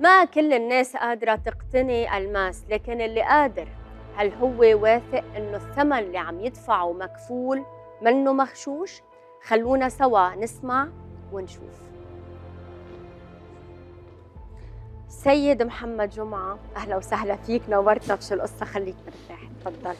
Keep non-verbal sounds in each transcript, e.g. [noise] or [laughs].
ما كل الناس قادرة تقتني ألماس لكن اللي قادر هل هو واثق إنه الثمن اللي عم يدفعه مكفول منه مغشوش؟ خلونا سوا نسمع ونشوف سيد محمد جمعة أهلا وسهلا فيك نورتنا بشو القصة خليك مرتاح تفضل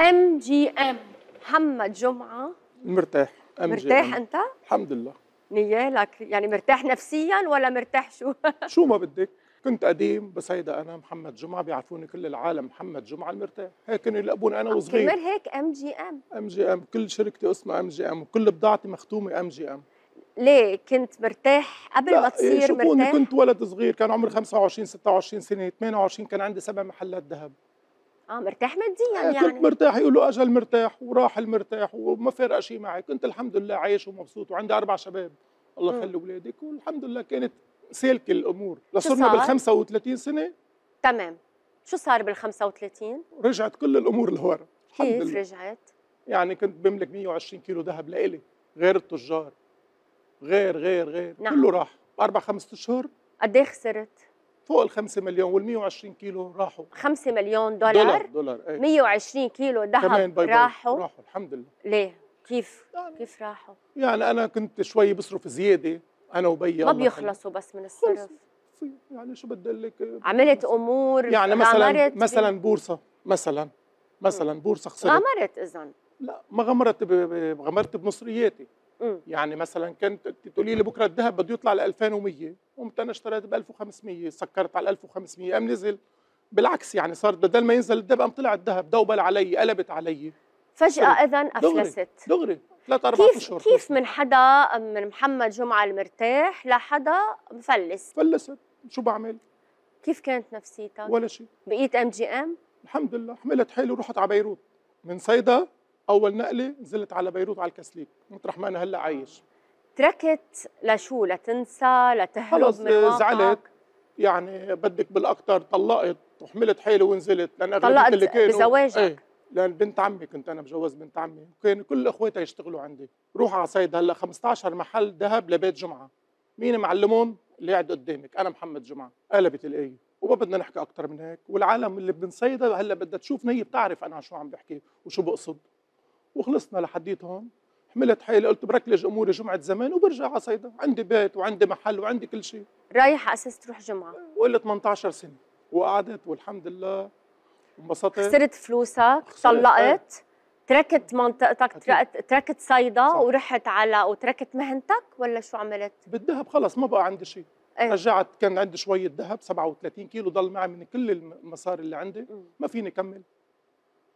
ام جي ام محمد جمعة مرتاح أم مرتاح جي أم. أنت؟ الحمد لله نيالك يعني مرتاح نفسيا ولا مرتاح شو؟ [laughs] شو ما بدك كنت قديم بس هيدا انا محمد جمعه بيعرفوني كل العالم محمد جمعه المرتاح هيك كانوا يلقبوني انا وصغير كمان هيك ام جي ام ام جي ام كل شركتي اسمها ام جي ام وكل بضاعتي مختومه ام جي ام ليه كنت مرتاح قبل ما إيه، تصير مرتاح؟ شوفوني كنت ولد صغير كان عمري 25 26 سنه 28 كان عندي سبع محلات ذهب اه مرتاح ماديا إيه، يعني كنت مرتاح يقول له اجل مرتاح وراح المرتاح وما فارقه شيء معي كنت الحمد لله عايش ومبسوط وعندي اربع شباب الله يخلي اولادك والحمد لله كانت سالكه الامور لصرنا بال 35 سنه تمام شو صار بال 35 رجعت كل الامور لورا الحمد كيف لله. رجعت يعني كنت بملك 120 كيلو ذهب لإلي غير التجار غير غير غير نعم. كله راح اربع خمس اشهر قد ايه خسرت فوق ال 5 مليون وال 120 كيلو راحوا 5 مليون دولار دولار, دولار ايه. 120 كيلو ذهب راحوا باي راحوا الحمد لله ليه؟ كيف؟ يعني كيف راحوا؟ يعني انا كنت شوي بصرف زياده انا وبي ما بيخلصوا بس من الصرف يعني شو بدي اقول لك عملت امور يعني مثلا مثلا بورصه مثلا مثلا بورصه خسرت غمرت اذا لا ما غمرت غمرت بمصرياتي يعني مثلا كنت تقولي لي بكره الذهب بده يطلع ل 2100 قمت انا اشتريت ب 1500 سكرت على 1500 قام نزل بالعكس يعني صار بدل ما ينزل الذهب قام طلع الذهب دوبل علي قلبت علي فجأة إذا أفلست دغري ثلاث أربع أشهر كيف من حدا من محمد جمعة المرتاح لحدا مفلس؟ فلست شو بعمل؟ كيف كانت نفسيتك؟ ولا شيء بقيت ام جي ام؟ الحمد لله حملت حالي ورحت على بيروت من صيدا اول نقله نزلت على بيروت على الكسليك مطرح ما انا هلا عايش تركت لشو لتنسى لتهرب من خلص زعلت يعني بدك بالاكثر طلقت وحملت حيلي ونزلت لان اغلبيه اللي كانوا بزواجك ايه لان بنت عمي كنت انا مجوز بنت عمي وكان كل اخواتها يشتغلوا عندي روح على صيد هلا 15 محل ذهب لبيت جمعه مين معلمهم اللي قاعد قدامك انا محمد جمعه قلبت الايه وما بدنا نحكي اكثر من هيك والعالم اللي بنصيدها هلا بدها تشوفنا هي بتعرف انا شو عم بحكي وشو بقصد وخلصنا لحديت هون حملت حالي قلت بركلج اموري جمعه زمان وبرجع على صيدا عندي بيت وعندي محل وعندي كل شيء رايح على اساس تروح جمعه ولا 18 سنه وقعدت والحمد لله انبسطت خسرت فلوسك طلقت ايه. تركت منطقتك تركت تركت صيدا ورحت على وتركت مهنتك ولا شو عملت؟ بالذهب خلص ما بقى عندي شيء ايه؟ رجعت كان عندي شويه ذهب 37 كيلو ضل معي من كل المصاري اللي عندي ما فيني كمل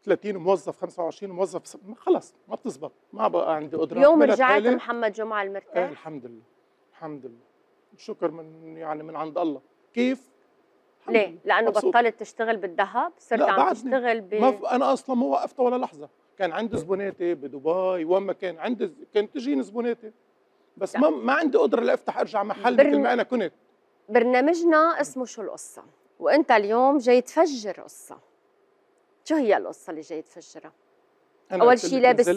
30 موظف 25 موظف خلص ما بتزبط ما بقى عندي قدره يوم رجعت محمد جمعه المرتاح آه الحمد لله الحمد لله الشكر من يعني من عند الله كيف ليه لانه مبسوط. بطلت تشتغل بالذهب صرت عم تشتغل ب ما ف... انا اصلا ما وقفت ولا لحظه كان عندي زبوناتي بدبي وين ما كان عندي كان تجيني زبوناتي بس ما ما عندي قدره لافتح ارجع محل برن... مثل ما انا كنت برنامجنا اسمه شو القصه وانت اليوم جاي تفجر قصه شو هي القصه اللي جاي تفجرها؟ اول شيء لابس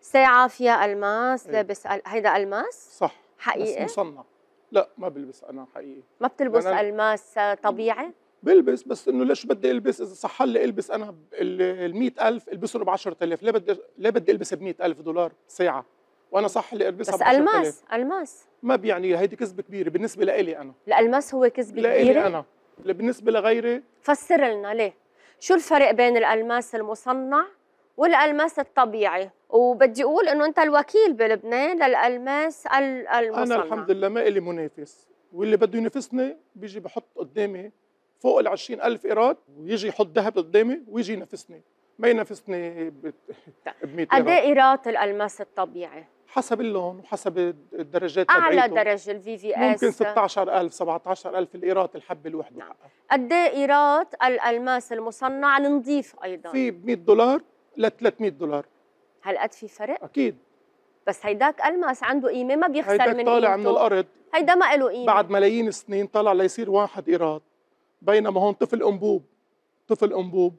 ساعه فيها الماس إيه. لابس ايه. هيدا الماس صح حقيقي بس مصنع لا ما بلبس انا حقيقي ما بتلبس أنا... الماس طبيعي بلبس بس انه ليش بدي البس اذا صح لي البس انا ال 100000 البسهم ب 10000 ليه بدي ليه بدي البس ب 100000 دولار ساعه وانا صح لي البسها بس الماس الماس ما بيعني هيدي كذبه كبيره بالنسبه لإلي انا الالماس هو كذبه كبيره لإلي انا بالنسبه لغيري فسر لنا ليه شو الفرق بين الالماس المصنع والالماس الطبيعي وبدي اقول انه انت الوكيل بلبنان للالماس المصنع انا الحمد لله ما لي منافس واللي بده ينافسني بيجي بحط قدامي فوق ال 20000 ايراد ويجي يحط ذهب قدامي ويجي ينافسني بين ينافسني ب 100 قد ايه قيراط الالماس الطبيعي؟ حسب اللون وحسب الدرجات اعلى تبعيته. درجه الفي في اس ممكن 16000 17000 الايراد الحبه الوحده نعم. قد ايه قيراط الالماس المصنع النظيف ايضا؟ في ب 100 دولار ل 300 دولار هل قد في فرق؟ اكيد بس هيداك الماس عنده قيمه ما بيخسر من هيداك طالع من الارض هيدا ما له قيمه بعد ملايين السنين طلع ليصير واحد ايراد بينما هون طفل انبوب طفل انبوب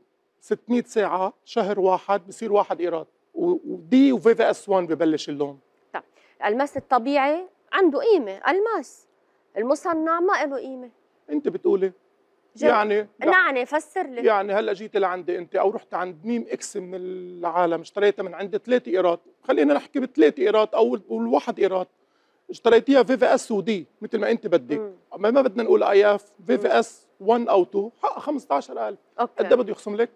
600 ساعه شهر واحد بصير واحد ايراد ودي وفي في اس 1 ببلش اللون طيب الماس الطبيعي عنده قيمه الماس المصنع ما له قيمه انت بتقولي جل... يعني نعني فسر لي يعني هلا جيت لعندي انت او رحت عند ميم اكس من العالم اشتريتها من عند ثلاثة ايراد خلينا نحكي بثلاث ايراد او الواحد ايراد اشتريتيها في في اس ودي مثل ما انت بدك ما بدنا نقول اي اف في في اس 1 او 2 حقها 15000 قد بده يخصم لك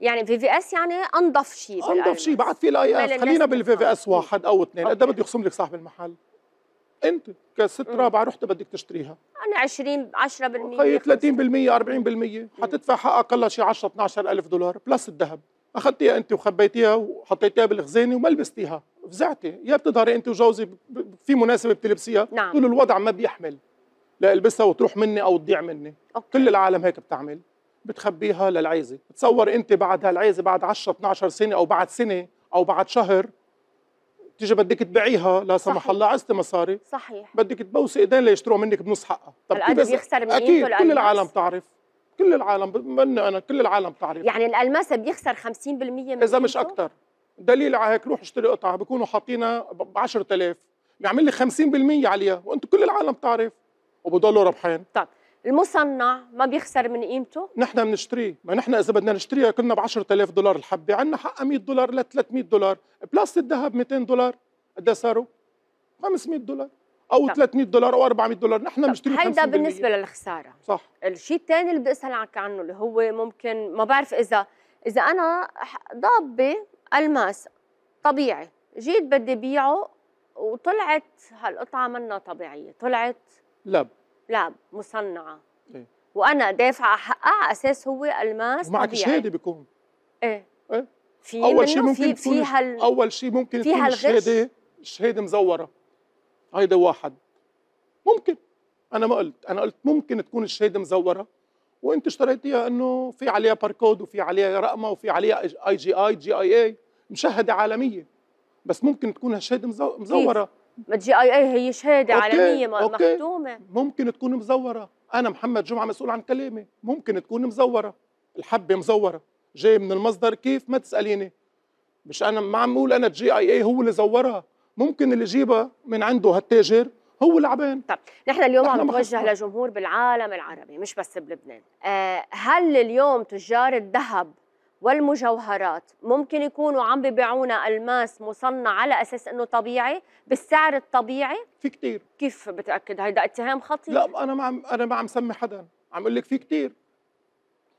يعني في في اس يعني انظف شيء انظف شيء بعد في الاي اف خلينا بالفي في اس واحد او اثنين قد بده يخصم لك صاحب المحل انت كست رابعه رحت بدك تشتريها انا 20 10% هي 30% 40% حتدفع حق اقل شيء 10 12000 دولار بلس الذهب اخذتيها انت وخبيتيها وحطيتيها بالخزانه وما لبستيها فزعتي يا بتظهري انت وجوزي في مناسبه بتلبسيها نعم. طول الوضع ما بيحمل لا البسها وتروح مني او تضيع مني أوكي. كل العالم هيك بتعمل بتخبيها للعيزه تصور انت بعد هالعيزه بعد 10 12 سنه او بعد سنه او بعد شهر تيجي بدك تبيعيها لا سمح الله عزتي مصاري صحيح بدك تبوسي ايدين ليشتروها منك بنص حقها طب الادب يخسر من اكيد الألماس. كل العالم بتعرف كل العالم من انا كل العالم بتعرف يعني الالماسه بيخسر 50% من اذا مش اكثر دليل على هيك روح اشتري قطعه بكونوا حاطينها ب 10000 بيعمل لي 50% عليها وانت كل العالم بتعرف وبضلوا ربحين طب المصنع ما بيخسر من قيمته؟ نحن بنشتريه، ما نحن إذا بدنا نشتريها كنا ب 10000 دولار الحبة، عندنا حقها 100 دولار ل 300 دولار، بلاس الذهب 200 دولار، قد إيه صاروا؟ 500 دولار أو طب. 300 دولار أو 400 دولار، نحن بنشتري هيدا بالنسبة للخسارة صح الشيء الثاني اللي بدي أسألك عنه اللي هو ممكن ما بعرف إذا إذا أنا ضابة ألماس طبيعي، جيت بدي بيعه وطلعت هالقطعة منها طبيعية، طلعت لب لا مصنعه إيه؟ وانا دافعه حقها على اساس هو الماس ومعك شهاده بيكون ايه ايه في اول شيء ممكن في فيها ال... اول شيء ممكن فيها تكون الشهاده الشهاده مزوره هيدا واحد ممكن انا ما قلت انا قلت ممكن تكون الشهاده مزوره وانت اشتريتيها انه في عليها باركود وفي عليها رقمه وفي عليها اي جي اي جي اي اي مشهده عالميه بس ممكن تكون هالشهاده مزوره ما جي اي اي هي شهاده أوكي. عالميه أوكي. مختومه ممكن تكون مزوره انا محمد جمعه مسؤول عن كلامي ممكن تكون مزوره الحبه مزوره جاي من المصدر كيف ما تساليني مش انا ما عم اقول انا الجي اي اي هو اللي زورها ممكن اللي جيبها من عنده هالتاجر هو لعبان طب نحن اليوم عم نتوجه لجمهور بالعالم العربي مش بس بلبنان أه هل اليوم تجار الذهب والمجوهرات ممكن يكونوا عم ببيعونا الماس مصنع على اساس انه طبيعي بالسعر الطبيعي في كثير كيف بتاكد هيدا اتهام خطير لا انا ما عم انا ما عم سمي حدا عم اقول لك في كثير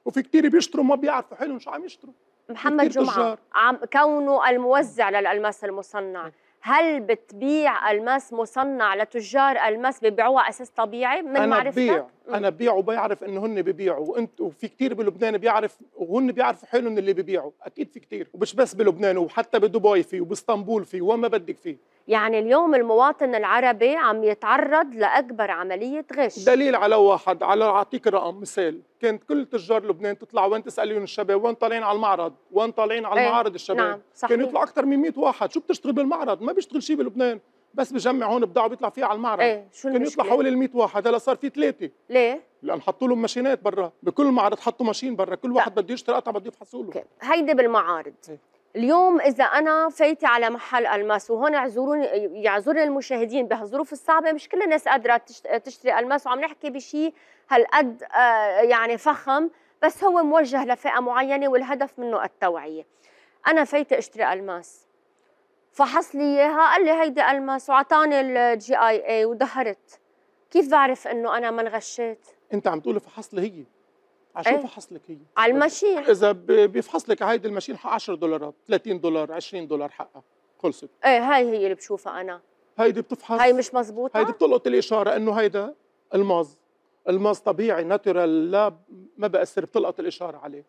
وفي كثير بيشتروا ما بيعرفوا حالهم شو عم يشتروا محمد جمعه عم كونه الموزع للالماس المصنع هل بتبيع الماس مصنع لتجار الماس ببيعوها اساس طبيعي من أنا معرفتك؟ ببيع. انا ببيع وبيعرف انه هن ببيعوا وانت وفي كثير بلبنان بيعرف وهن بيعرفوا حلو اللي ببيعوا اكيد في كثير ومش بس بلبنان وحتى بدبي في وباسطنبول في وما بدك فيه يعني اليوم المواطن العربي عم يتعرض لأكبر عملية غش دليل على واحد على أعطيك رقم مثال كانت كل تجار لبنان تطلع وين تساليهم الشباب وين طالعين على المعرض وين طالعين على إيه، المعارض الشباب نعم صحيح. كان يطلع أكثر من 100 واحد شو بتشتغل بالمعرض ما بيشتغل شيء بلبنان بس بجمع هون بضاعه بيطلع فيها على المعرض ايه شو كان يطلع حوالي ال 100 واحد هلا صار في ثلاثه ليه؟ لان حطوا لهم ماشينات برا بكل معرض حطوا ماشين برا كل واحد طيب. بده يشتري قطعه بده يفحصوا له هيدي بالمعارض ايه. اليوم اذا انا فايته على محل الماس وهون اعذروني يعذرني المشاهدين بهالظروف الصعبه مش كل الناس قادره تشتري الماس وعم نحكي بشيء هالقد آه، يعني فخم بس هو موجه لفئه معينه والهدف منه التوعيه انا فايته اشتري الماس فحص لي اياها قال لي هيدي الماس وعطاني الجي اي اي ودهرت كيف بعرف انه انا ما انغشيت انت عم تقولي فحص لي هي عشان ايه؟ لك هي على الماشين اذا بيفحص لك هيدي الماشين حق 10 دولارات 30 دولار 20 دولار حقها خلصت ايه هاي هي اللي بشوفها انا هيدي بتفحص هاي مش مزبوطه هيدي بتلقط الاشاره انه هيدا الماز الماز طبيعي ناتورال لا ما بأثر بتلقط الاشاره عليه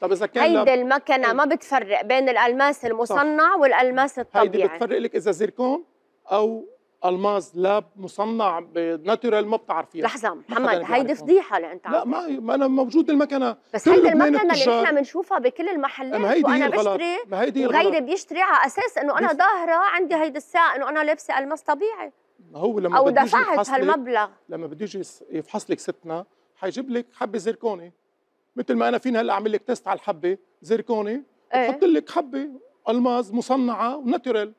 طب اذا كان هيدي المكنه ما بتفرق بين الالماس المصنع صح. والالماس الطبيعي هيدي بتفرق لك اذا زيركون او الماس لا مصنع بناتورال ما بتعرفيها لحظه محمد هيدي فضيحه اللي انت لا ما ما انا موجود المكنه بس هيدي المكنه اللي نحن بنشوفها بكل المحلات وانا بشتري وغيري بيشتري على اساس انه انا ظاهره عندي هيدي الساعه انه انا لابسه الماس طبيعي ما هو لما او دفعت هالمبلغ لما بده يجي يفحص لك ستنا حيجيب لك حبه زركوني مثل ما انا فيني هلا اعمل لك تيست على الحبه زركوني ايه؟ لك حبه الماس مصنعه وناتورال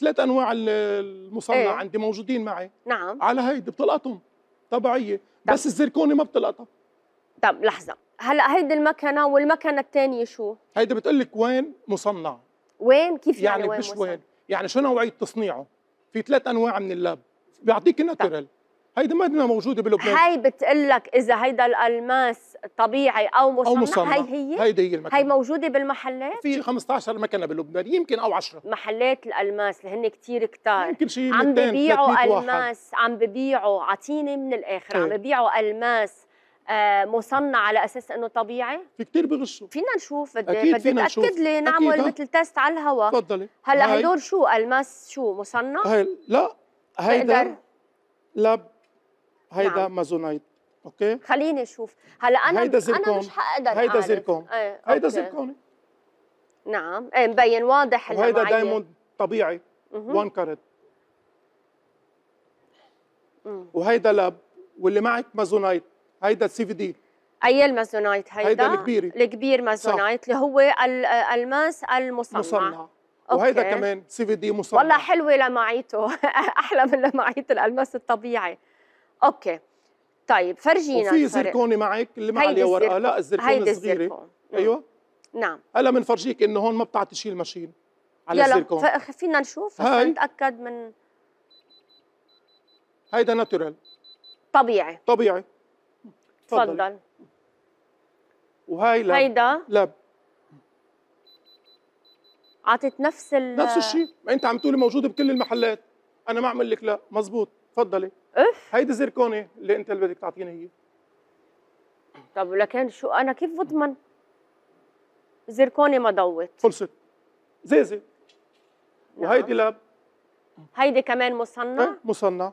ثلاث انواع المصنع ايه؟ عندي موجودين معي نعم على هيدي بتلقطهم طبيعيه طب. بس الزركوني ما بتلقطها طب لحظه هلا هيدي المكنه والمكنه الثانيه شو هيدي بتقول لك وين مصنع وين كيف يعني, يعني وين مش مصنع؟ وين يعني شو نوعيه تصنيعه في ثلاث انواع من اللاب بيعطيك الناتورال هيدي مدنة موجودة بلبنان هي بتقول لك إذا هيدا الألماس طبيعي أو مصنع, أو مصنع. هي هي هيدي هي المكنة هي موجودة بالمحلات في 15 مكنة بلبنان يمكن أو 10 محلات الألماس اللي هن كثير كتار يمكن شيء عم ببيعوا ألماس واحد. عم ببيعوا عطيني من الآخر هي. عم إيه. ببيعوا ألماس آه، مصنع على اساس انه طبيعي في كثير بغشوا فينا نشوف بدي اكيد بدي اتاكد لي نعمل آه. مثل تيست على الهواء تفضلي هلا هدول شو الماس شو مصنع هي لا هيدا لب هيدا نعم. مازونايت اوكي خليني اشوف هلا انا هيدا زركون. انا مش حقدر هيدا زركون ايه. هيدا زركوني نعم ايه مبين واضح هيدا دايموند طبيعي 1 كارت وهيدا لاب واللي معك مازونايت هيدا سي في دي اي المازونايت هيدا هيدا الكبير الكبير مازونايت اللي هو الماس المصنع مصنع أوكي. وهيدا كمان سي في دي مصنع والله حلوه لمعيته [laughs] احلى من لمعيه الالماس الطبيعي اوكي طيب فرجينا في زركوني معك اللي معليه ورقه لا الزركونه الصغيره ايوه نعم هلا بنفرجيك انه هون ما بتعطي شيء المشين على يلا الزركون يلا فينا نشوف هاي نتاكد من هيدا ناتورال طبيعي طبيعي تفضل وهي لا هيدا لا عطت نفس ال نفس الشيء ما انت عم تقولي موجوده بكل المحلات انا ما عم لك لا مزبوط تفضلي اف هيدي زركوني اللي انت اللي بدك تعطيني هي طب لكن شو انا كيف بضمن زركوني ما ضوت خلصت زيزه نعم. وهيدي لاب هيدي كمان مصنع اه مصنع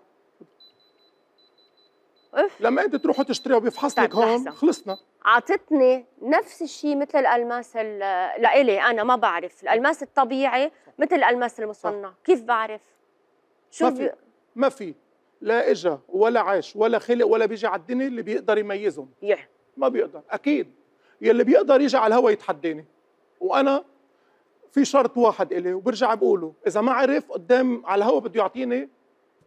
اف لما انت تروحوا تشتريها وبيفحص لك هون خلصنا اعطتني نفس الشيء مثل الالماس لإلي انا ما بعرف الالماس الطبيعي مثل الالماس المصنع صح. كيف بعرف شو ما في ما في لا اجى ولا عاش ولا خلق ولا بيجي على الدنيا اللي بيقدر يميزهم يه. ما بيقدر اكيد يلي بيقدر يجي على الهوا يتحداني وانا في شرط واحد إلي وبرجع بقوله اذا ما عرف قدام على الهوا بده يعطيني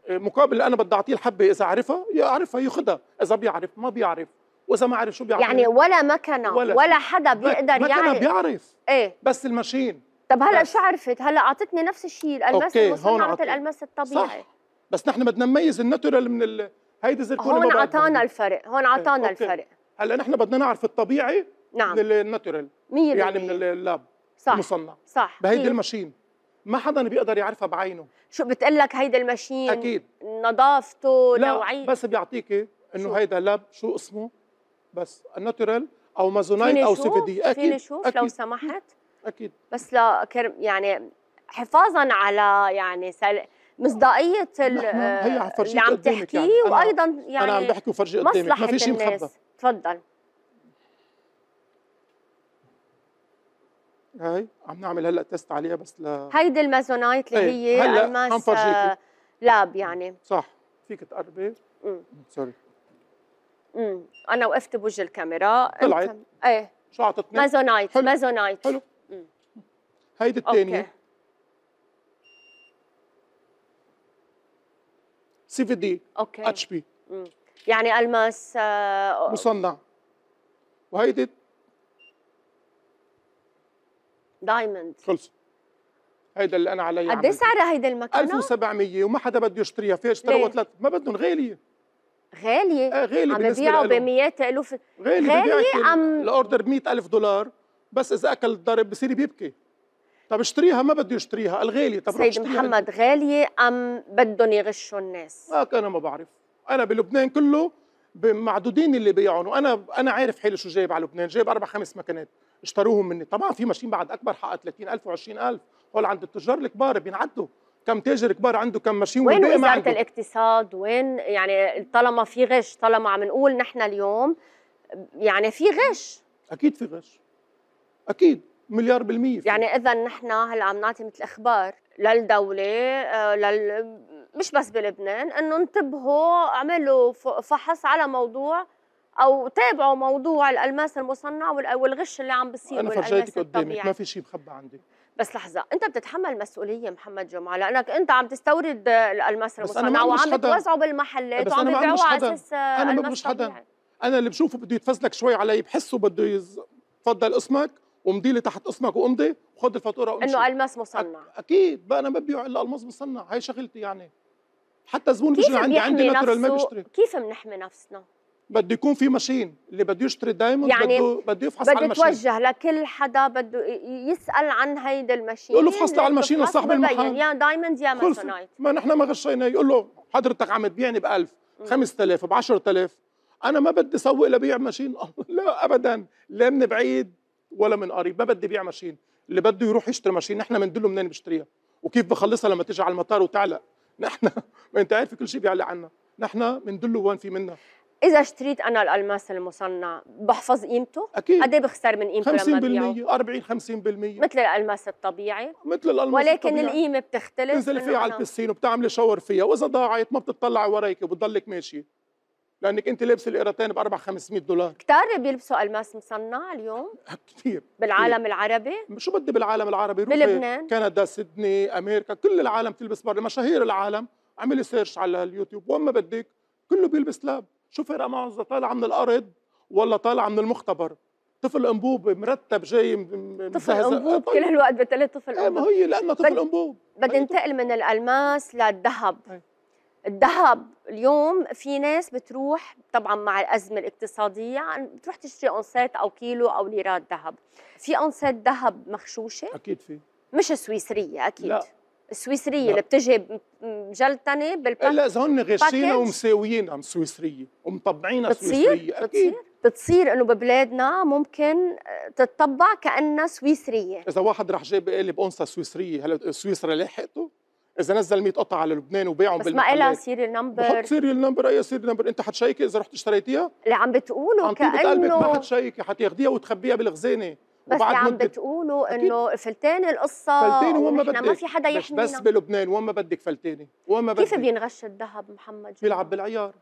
آه، مقابل اللي انا بدي اعطيه الحبه اذا عرفها يعرفها ياخذها اذا بيعرف ما بيعرف واذا ما عرف شو بيعرف يعني ولا مكنه ولا, ولا حدا بيقدر يعرف مكنه بيعرف ايه بس الماشين طب هلا شو عرفت هلا اعطتني نفس الشيء الالماس المصنعه الالماس الطبيعي صح. بس نحن بدنا نميز الناتورال من ال... هيدي الزركونه هون عطانا الفرق هون إيه، عطانا الفرق هلا نحن بدنا نعرف الطبيعي نعم من الناتورال يعني من اللاب صح المصنع صح بهيدي الماشين ما حدا بيقدر يعرفها بعينه شو بتقول لك هيدي الماشين اكيد نظافته لا بس بيعطيكي إيه؟ انه هيدا لاب شو اسمه بس الناتورال او مازونايت او سي في دي اكيد فيني شوف أكيد. لو سمحت اكيد بس لا يعني حفاظا على يعني سل... مصداقيه اللي عم يعني. تحكيه يعني. وايضا يعني انا عم يعني بحكي وفرجي قدامك ما في شيء مخبى تفضل هاي عم نعمل هلا تيست عليها بس ل هيدي المازونايت اللي إيه، هي الماس آه، لاب يعني صح فيك تقربي سوري امم انا وقفت بوجه الكاميرا طلعت ايه شو اعطتني؟ مازونايت حلو. مازونايت حلو هيدي الثانيه سي في دي اوكي اتش بي يعني الماس آه مصنع وهيدي دايموند خلص هيدا اللي انا علي قد ايه سعرها هيدي المكنه 1700 وما حدا بده يشتريها فيها اشتروا ثلاث ما بدهم غاليه غاليه آه غاليه عم ببيعوا بمئات الوف غاليه غاليه عم الاوردر 100000 دولار بس اذا اكل الضرب بصير بيبكي طب اشتريها ما بده يشتريها الغالي طب سيد محمد غالية أم بدهم يغشوا الناس؟ آه أنا ما بعرف أنا بلبنان كله معدودين اللي بيعهم وأنا أنا عارف حالي شو جايب على لبنان جايب أربع خمس مكانات اشتروهم مني طبعا في ماشين بعد أكبر حقها 30000 و20000 هول عند التجار الكبار بينعدوا كم تاجر كبار عنده كم ماشين وين وزاره الاقتصاد وين يعني طالما في غش طالما عم نقول نحن اليوم يعني في غش اكيد في غش اكيد مليار بالمية فيه. يعني إذا نحن هلا عم نعطي مثل إخبار للدولة آه، لل... مش بس بلبنان إنه انتبهوا اعملوا فحص على موضوع او تابعوا موضوع الالماس المصنع والغش اللي عم بيصير انا فرجيتك قدامك ما في شيء مخبى عندي بس لحظه انت بتتحمل مسؤوليه محمد جمعه لانك انت عم تستورد الالماس المصنع وعم توزعه بالمحلات وعم تبيعه على اساس انا ما مش حدا انا اللي بشوفه بده يتفزلك شوي علي بحسه بده يتفضل اسمك وامضي لي تحت اسمك وامضي وخد الفاتوره وامشي انه الماس مصنع اكيد بقى انا ما ببيع الا الماس مصنع هي شغلتي يعني حتى زبون بيجي عندي عندي ناتورال ما بيشتري كيف بنحمي نفسنا؟ بده يكون في ماشين اللي بده يشتري دايموند يعني بده بده يفحص على الماشين بده توجه لكل حدا بده يسال عن هيدا الماشين يقول له فحصت على الماشين لصاحب المحل يا دايموند يا ماسونايت ما نحن ما غشينا يقول له حضرتك عم تبيعني ب 1000 5000 ب 10000 انا ما بدي اسوق لبيع ماشين [laughs] لا ابدا لا من بعيد ولا من قريب ما بدي بيع ماشين اللي بده يروح يشتري ماشين نحن بندله منين بيشتريها وكيف بخلصها لما تيجي على المطار وتعلق [laughs] نحن ما انت عارف كل شيء بيعلق عنا نحن بندله وين في منا اذا اشتريت انا الالماس المصنع بحفظ قيمته اكيد قد ايه بخسر من قيمته 50% لما بيعه. 40 50% مثل الالماس الطبيعي مثل الالماس ولكن الطبيعي. القيمه بتختلف تنزل فيها على البسين وبتعملي شاور فيها واذا ضاعت ما بتطلع ورايك وبتضلك ماشيه لانك انت لابسه القيرتين ب 4 500 دولار كثار بيلبسوا الماس مصنع اليوم كثير بالعالم كتير. العربي شو بدي بالعالم العربي بلبنان كندا سيدني امريكا كل العالم تلبس برا مشاهير العالم اعملي سيرش على اليوتيوب وين ما بدك كله بيلبس لاب شو فرق معه اذا طالعه من الارض ولا طالعه من المختبر طفل انبوب مرتب جاي طفل انبوب طيب. كل الوقت بتقولي طفل إيه، انبوب ما هي لانه طفل انبوب بدي أيوة. انتقل من الالماس للذهب أيوة. الذهب اليوم في ناس بتروح طبعا مع الازمه الاقتصاديه يعني بتروح تشتري اونسات او كيلو او ليرات ذهب في اونسات ذهب مخشوشه اكيد في مش سويسريه اكيد لا. السويسريه لا. اللي بتجي مجلتنه بالباك لا اذا هن غشينا ومساويين سويسريه ومطبعينها سويسريه اكيد بتصير بتصير انه ببلادنا ممكن آه، تتطبع كانها سويسريه اذا واحد راح جاب قالب اونصه سويسريه هلا سويسرا لحقته اذا نزل 100 قطعه على لبنان وباعهم بس ما لها سيريال نمبر بحط سيريال نمبر اي سيريال نمبر انت حتشيكي اذا رحت اشتريتيها اللي عم بتقوله عم كانه ما حتشيكي حتاخديها وتخبيها بالخزانه بس اللي عم بتقولوا انه فلتان القصه فلتاني وما بدك ما في حدا يحمينا بس بلبنان وما بدك فلتاني وما بدك كيف بينغش الذهب محمد بيلعب بالعيار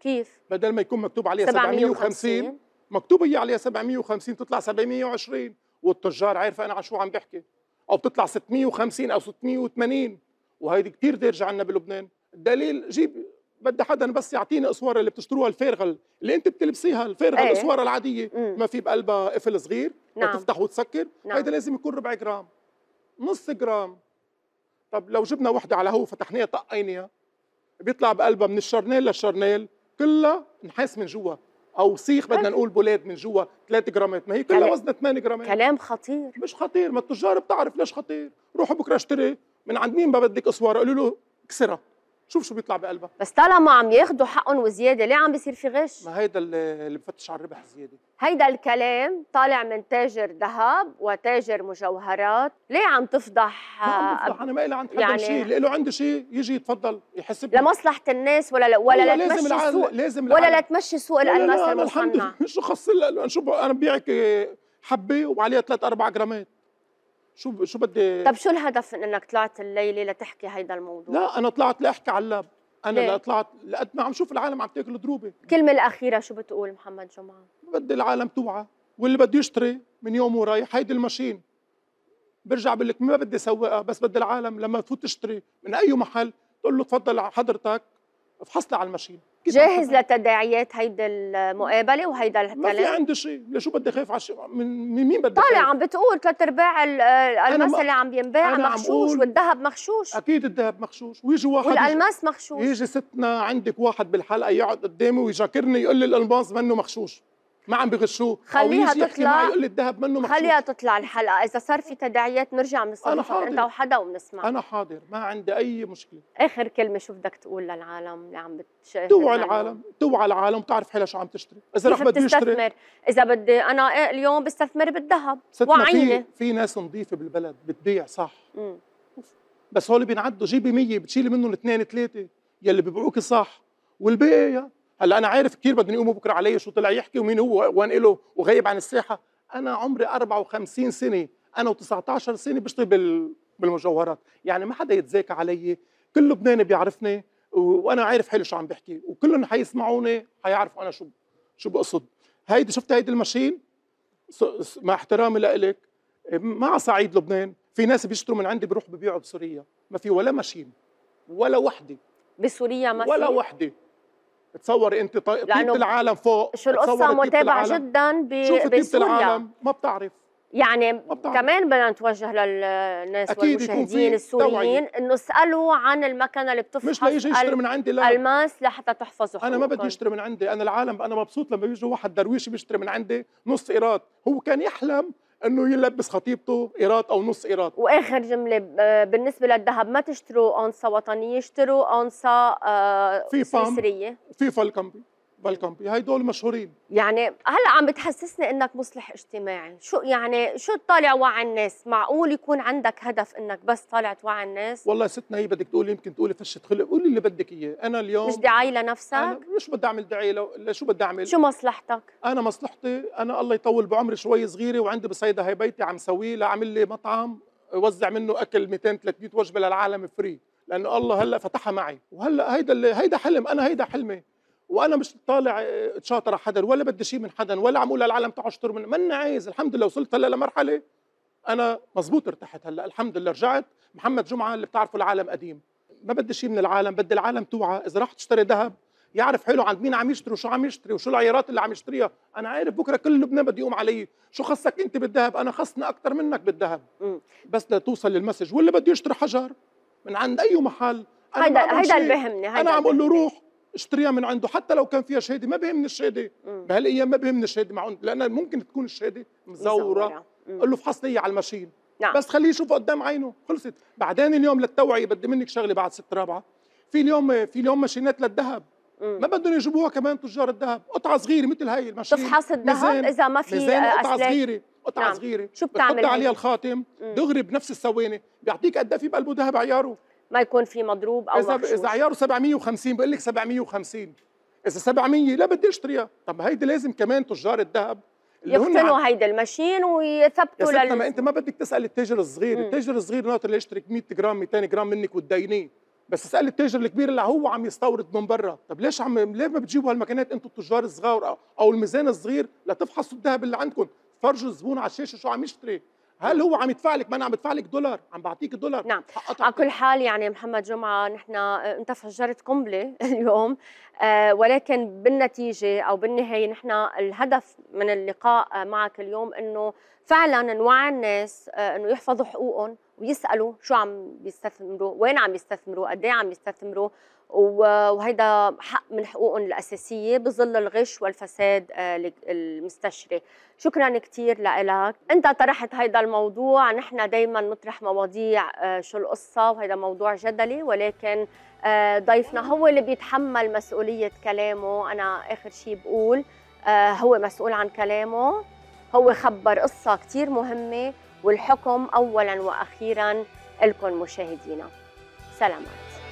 كيف بدل ما يكون مكتوب عليها 750 مكتوب هي عليها 750 تطلع 720 والتجار عارفه انا عن شو عم بحكي او بتطلع 650 او 680 وهيدي كثير دارجه عنا بلبنان الدليل جيب بدي حدا بس يعطيني اسواره اللي بتشتروها الفارغه اللي انت بتلبسيها الفارغه ايه؟ الاسواره العاديه مم. ما في بقلبها قفل صغير نعم. وتفتح وتسكر نعم. هيدا لازم يكون ربع جرام نص جرام طب لو جبنا وحده على هو فتحناها طقيناها بيطلع بقلبها من الشرنيل للشرنيل كلها نحاس من جوا او سيخ بدنا نقول بولاد من جوا 3 جرامات ما هي كلها وزنها 8 جرامات كلام خطير مش خطير ما التجار بتعرف ليش خطير روحوا بكره اشتري من عند مين ما بدك اسوار قالوا له اكسرها شوف شو بيطلع بقلبها بس طالما عم ياخذوا حقهم وزياده ليه عم بيصير في غش ما هيدا اللي بفتش على الربح زياده هيدا الكلام طالع من تاجر ذهب وتاجر مجوهرات ليه عم تفضح ما عم بفضح انا ما لي عند حدا يعني... شيء اللي له عنده شيء يجي يتفضل يحسب لمصلحه الناس ولا ل... ولا لتمشي لا تمشي السوق لازم ولا لتمشي سوق الالماس المصنع شو خص انا ببيعك حبه وعليها 3 4 جرامات شو شو بدي طب شو الهدف من انك طلعت الليله لتحكي هيدا الموضوع؟ لا انا طلعت لاحكي على اللاب انا لا طلعت لقد ما عم شوف العالم عم تاكل ضروبه الكلمه الاخيره شو بتقول محمد جمعه؟ بدي العالم توعى واللي بده يشتري من يوم ورايح هيدي الماشين برجع بقول لك ما بدي سوقها بس بدي العالم لما تفوت تشتري من اي محل تقول له تفضل حضرتك افحص لي على الماشين جاهز لتداعيات هيدا المقابله وهيدا الكلام ما في عندي شيء لشو بدي خايف على شيء من, مين بدي طالع عم بتقول ثلاث ارباع الالماس اللي عم ينباع مخشوش والذهب مغشوش اكيد الذهب مغشوش ويجي واحد والالماس مغشوش يجي ستنا عندك واحد بالحلقه يقعد قدامي ويجاكرني يقول لي الالماس منه مغشوش ما عم بغشوه خليها تطلع يقول الذهب منه مخصوص. خليها تطلع الحلقه اذا صار في تداعيات نرجع بنصرف انت وحدا وبنسمع انا حاضر ما عندي اي مشكله اخر كلمه شو بدك تقول للعالم اللي عم بتشاهد توعى العالم توعى العالم بتعرف حالها شو عم تشتري اذا رح بده يشتري اذا بدي انا اليوم بستثمر بالذهب وعيني في, في ناس نظيفه بالبلد بتبيع صح مم. بس هول بينعدوا جيبي 100 بتشيلي منهم اثنين ثلاثه يلي ببيعوك صح والباقي هلا انا عارف كتير بدهم يقوموا بكره علي شو طلع يحكي ومين هو وين له وغايب عن الساحه انا عمري 54 سنه انا و19 سنه بشتغل بال... بالمجوهرات يعني ما حدا يتذاكى علي كل لبناني بيعرفني وانا عارف حالي شو عم بحكي وكلهم حيسمعوني حيعرفوا انا شو شو بقصد هيدي شفت هيدي الماشين مع احترامي لإلك مع صعيد لبنان في ناس بيشتروا من عندي بيروحوا ببيعوا بسوريا ما في ولا ماشين ولا وحده بسوريا ما ولا وحده تصوري انت طيبه العالم فوق شو القصه طيب متابعه جدا ب... شوف طيب بسوريا العالم ما بتعرف يعني ما بتعرف. كمان بدنا نتوجه للناس أكيد والمشاهدين السوريين انه اسالوا عن المكنه اللي بتفحص مش ليجي يشتري من عندي لا الماس لحتى تحفظه انا ما بدي يشتري من عندي انا العالم انا مبسوط لما بيجي واحد درويش بيشتري من عندي نص ايراد هو كان يحلم انه يلبس خطيبته ايراد او نص ايراد واخر جمله آه، بالنسبه للذهب ما تشتروا اونصه وطنيه اشتروا اونصه آه سويسريه في فالكمبي بالكامبي هاي دول مشهورين يعني هلا عم بتحسسني انك مصلح اجتماعي شو يعني شو طالع وعي الناس معقول يكون عندك هدف انك بس طالع توعي الناس والله ستنا هي بدك تقولي يمكن تقولي فشة خلق قولي اللي بدك اياه انا اليوم مش دعاية لنفسك أنا مش بدي اعمل دعاية لو... شو بدي اعمل شو مصلحتك انا مصلحتي انا الله يطول بعمري شوي صغيره وعندي بصيدا هي بيتي عم سويه لعمل لي مطعم وزع منه اكل 200 300 وجبه للعالم فري لانه الله هلا فتحها معي وهلا هيدا اللي... هيدا حلم انا هيدا حلمي وانا مش طالع اتشاطر آه، على حدا ولا بدي شيء من حدا ولا عم اقول للعالم تعوا اشطر من من عايز الحمد لله وصلت هلا لمرحله انا مزبوط ارتحت هلا الحمد لله رجعت محمد جمعه اللي بتعرفه العالم قديم ما بدي شيء من العالم بدي العالم توعى اذا راح تشتري ذهب يعرف حلو عند مين عم يشتري وشو عم يشتري وشو العيارات اللي عم يشتريها انا عارف بكره كل لبنان بده يقوم علي شو خصك انت بالذهب انا خصنا اكثر منك بالذهب بس لتوصل للمسج واللي بده يشتري حجر من عند اي محل هيدا هيدا اللي بهمني هيدا انا عم اقول له روح اشتريها من عنده حتى لو كان فيها شهاده ما بيهمني الشهاده بهالايام ما بيهمني الشهاده معهم لان ممكن تكون الشهاده مزوره نعم. قول له فحص لي على الماشين نعم. بس خليه يشوف قدام عينه خلصت بعدين اليوم للتوعيه بدي منك شغله بعد ست رابعه في اليوم في اليوم ماشينات للذهب ما بدهم يجيبوها كمان تجار الذهب قطعه صغيره مثل هي الماشين تفحص الذهب اذا ما في ميزان قطعه صغيره قطعه نعم. صغيره شو بتعمل بتحط عليها الخاتم دغري بنفس الثواني بيعطيك قد ايه في بقلبه ذهب عياره ما يكون في مضروب او اذا اذا عياره 750 بقول لك 750 اذا 700 لا بدي اشتريها طب هيدي لازم كمان تجار الذهب يقتنوا هيدا المشين ويثبتوا لل... ما انت ما بدك تسال التاجر الصغير مم. التاجر الصغير ناطر يشتري 100 جرام 200 جرام منك وتدينيه بس اسال التاجر الكبير اللي هو عم يستورد من برا طب ليش عم ليه ما بتجيبوا هالمكانات انتم التجار الصغار او الميزان الصغير لتفحصوا الذهب اللي عندكم فرجوا الزبون على الشاشه شو عم يشتري هل هو عم يدفع لك ما انا عم بدفع لك دولار عم بعطيك دولار نعم على كل حال يعني محمد جمعه نحن آه، انت فجرت قنبله [laughs] اليوم آه ولكن بالنتيجه او بالنهايه نحن الهدف من اللقاء آه، معك اليوم انه فعلا نوعي الناس آه، انه يحفظوا حقوقهم ويسالوا شو عم بيستثمروا وين عم يستثمروا قد إيه عم يستثمروا وهيدا حق من حقوقهم الاساسيه بظل الغش والفساد آه، المستشري شكرا كثير لك انت طرحت هيدا الموضوع نحن دائما نطرح مواضيع آه، شو القصه وهيدا موضوع جدلي ولكن آه، ضيفنا هو اللي بيتحمل مسؤوليه كلامه انا اخر شيء بقول هو مسؤول عن كلامه هو خبر قصه كثير مهمه والحكم أولا وأخيرا لكم مشاهدينا سلامات